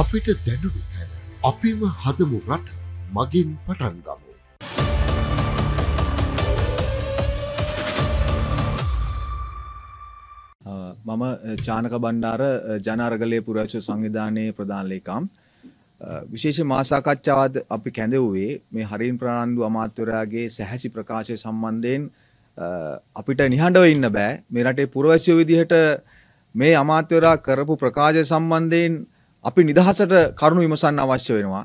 අපිට දැනුරු තැන අපිම හදමු රට මගින් පටන්ගමු. මම චානක බණ්ඩාර ජනාරගලය පුරාච සංවිධානයේ ප්‍රධානලේකම් විශේෂ මාසාකච්ඡාවද අපි කැඳවුවේ මේ හරින් ප්‍රාණ්ඩු අමාත්‍යවරයාගේ සැහැසි ප්‍රකාශය සම්බන්ධයෙන් අපිට නිහඬව ඉන්න බෑ මේ රටේ පුරවැසියෝ විදිහට මේ අමාත්‍යවරයා කරපු ප්‍රකාශය සම්බන්ධයෙන් අපි නිදහසට කරුණු විමසන්න අවශ්‍ය වෙනවා.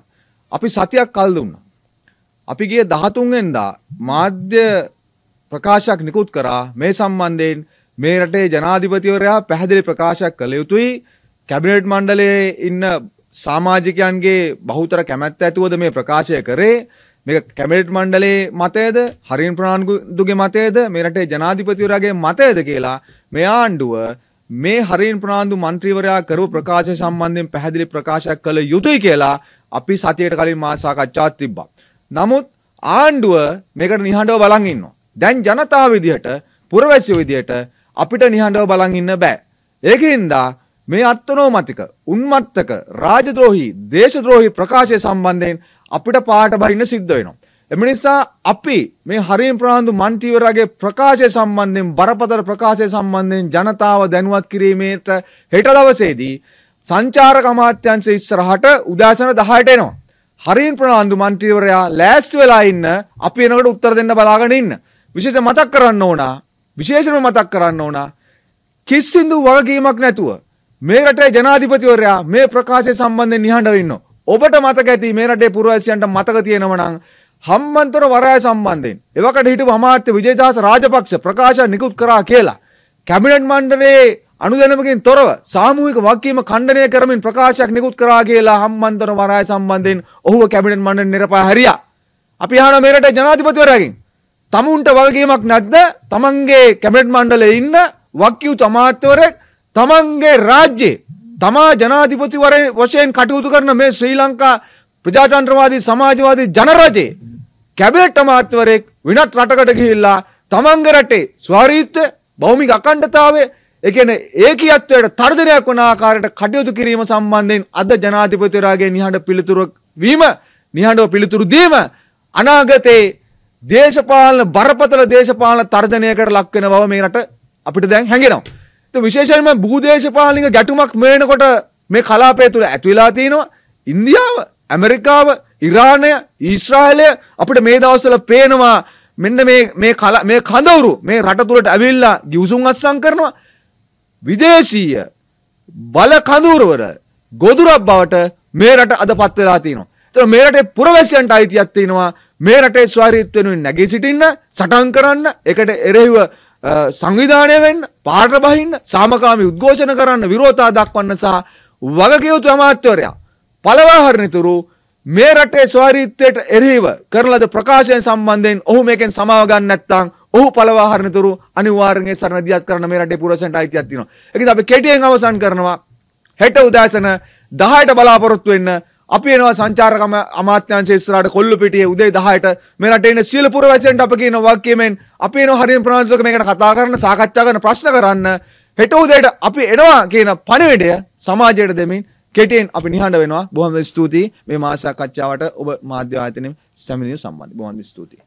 අපි සතියක් කල් දුන්නා. අපි ගිය 13 වෙනිදා මාධ්‍ය ප්‍රකාශයක් නිකුත් කරා මේ සම්බන්ධයෙන් මේ රටේ ජනාධිපතිවරයා පැහැදිලි ප්‍රකාශයක් කළ යුතුයි. කැබිනට් මණ්ඩලයේ ඉන්න සමාජිකයන්ගේ බහුතර කැමැත්ත ඇතුවද මේ ප්‍රකාශය කරේ. මේ කැබිනට් මණ්ඩලයේ මතයද හරින් ප්‍රාන්දුගේ මතයද මේ රටේ ජනාධිපතිවරයාගේ මතයද කියලා මේ ආණ්ඩුව මේ හරින් ප්‍රනාන්දු මන්ත්‍රීවරයා කරපු ප්‍රකාශය සම්බන්ධයෙන් පැහැදිලි ප්‍රකාශයක් කළ යුතුයි කියලා අපි සතියට කලින් මා සාකච්ඡාවක් තිබ්බා. නමුත් ආණ්ඩුව මේකට නිහඬව බලන් ඉන්නවා. දැන් ජනතාව විදිහට පුරවැසියෝ විදිහට අපිට නිහඬව බලන් ඉන්න බෑ. ඒකින්ද මේ අත්නෝමතික උන්මත්තක රාජද්‍රෝහි දේශද්‍රෝහි ප්‍රකාශය සම්බන්ධයෙන් අපිට පාට බහින්න සිද්ධ වෙනවා. එම නිසා අපි මේ හරිම් ප්‍රාන්දු මන්ත්‍රීවරයාගේ ප්‍රකාශය සම්බන්ධයෙන් බරපතල ප්‍රකාශය සම්බන්ධයෙන් ජනතාව දැනුවත් කිරීමේට හෙට දවසේදී සංචාරක අමාත්‍යාංශ ඉස්සරහට උදෑසන 10ට එනවා. හරිම් ප්‍රාන්දු මන්ත්‍රීවරයා ලෑස්ති වෙලා ඉන්න අපි එනකොට උත්තර දෙන්න බලාගෙන ඉන්න. විශේෂ මතක් කරන්න ඕන විශේෂම මතක් කරන්න ඕන කිසිදු වගකීමක් නැතුව මේ රටේ ජනාධිපතිවරයා මේ ප්‍රකාශය සම්බන්ධයෙන් නිහඬව ඉන්නවා. ඔබට මතක ඇති මේ රටේ පුරවැසියන්ට මතක තියෙනවා නම් හම්මන්තොට වරාය සම්බන්ධයෙන් එවකට හිටපු අමාත්‍ය විජේදාස රාජපක්ෂ ප්‍රකාශ නිකුත් කරා කියලා කැබිනට් මණ්ඩලයේ අනුදැනමකින් තොරව සාමූහික වගකීම ඛණ්ඩනය කරමින් ප්‍රකාශයක් නිකුත් කරා කියලා හම්මන්තොට වරාය සම්බන්ධයෙන් ඔහුව කැබිනට් මණ්ඩලෙන් නිරපා හැරියා. අපි අහන මේ රටේ ජනාධිපතිවරයාගෙන් තමුන්ට වගකීමක් නැද්ද? තමන්ගේ කැබිනට් මණ්ඩලයේ ඉන්න වක්කියුතු අමාත්‍යවරයෙක් තමන්ගේ රාජ්‍යයේ තමා ජනාධිපතිවරේ වශයෙන් කටයුතු කරන මේ ශ්‍රී ලංකා ප්‍රජාතන්ත්‍රවාදී සමාජවාදී ජනරජයේ කැබිනට් අමාත්‍යවරයෙක් වෙනත් රටකට ගිහිල්ලා තමන්ගේ රටේ ස්වාරීත්වය භෞමික අඛණ්ඩතාවය ඒ කියන්නේ ඒකීයත්වයට තරදරයක් වන ආකාරයට කටයුතු කිරීම සම්බන්ධයෙන් අද ජනාධිපතිවරයාගේ නිහඬ පිළිතුරු වීම නිහඬව පිළිතුරු දීම අනාගතේ දේශපාලන බරපතල දේශපාලන තර්ජනයකට ලක් වෙන බව මේ රට අපිට දැන් හැඟෙනවා. ඉතින් විශේෂයෙන්ම භූදේශපාලනික ගැටුමක් මේනකොට මේ කලාපය තුල ඇති වෙලා තිනවා. ඉන්දියාව ඇමරිකාව ඉරාණය ඊශ්‍රායලය අපිට මේ දවස්සල පේනවා මෙන්න මේ කඳවුරු මේ රටතුරට ඇවිල්ලා ගිවසුම් අත්සං කරනවා විදේශීය බල කඳුරවර ගොදුරක් බවට මේ රට අද පත්වෙලා තියෙනවා. එතකොට මේ රටේ පුරවැසියන්ට අයිතියක් තියෙනවා මේ රටේ ස්වාරීත්ව වෙනුවෙන් නැගී සිටින්න, සටන් කරන්න, ඒකට එරෙහිව සංවිධානය වෙන්න, පාට බහින්න, සාමකාමී උද්ඝෝෂණ කරන්න, විරෝධතා දක්වන්න සහ වගකීතු අමාත්‍යවරයා පලවාහරණිතුරු මේ රටේ ස්වාරීත්වයට එරහිව කරලද ප්‍රකාශය සම්බන්ධයෙන් ඔහු මේකෙන් සමාවගන්න නැත්තං ඔහු පලවාහරණතුරු අනිවාර්ගේ සරණදියත් කරන මේ රටේ පුරසට අයිතියක් තියෙනවා. ඒක අපි කෙටියෙන් අවසන් කරනවා. හෙට උදෑසන 10ට බලාපොරොත්තු වෙන්න අපි එනවා සංචාරකම අමාත්‍යංශයේ ඉස්සරහට කොල්ලුපිටියේ උදේ 10ට මේ රටේ ඉන්න සියලු පුරවැසියන්ට අපි කියන වාක්‍යයෙන් අපි එනවා හරියන ප්‍රනාන්දුක මේකට කතා කරන්න සාකච්ඡා කරන්න ප්‍රශ්න කරන්න හෙට උදේට අපි එනවා කියන පණිවිඩය සමාජයට දෙමින් කෙටෙන් අපි නිහඬ වෙනවා බොහොම ස්තුතියි මේ මාස සාකච්ඡාවට ඔබ මාධ්‍ය ආයතනයේ සැමිනිය සම්බන්ධ බොහොම ස්තුතියි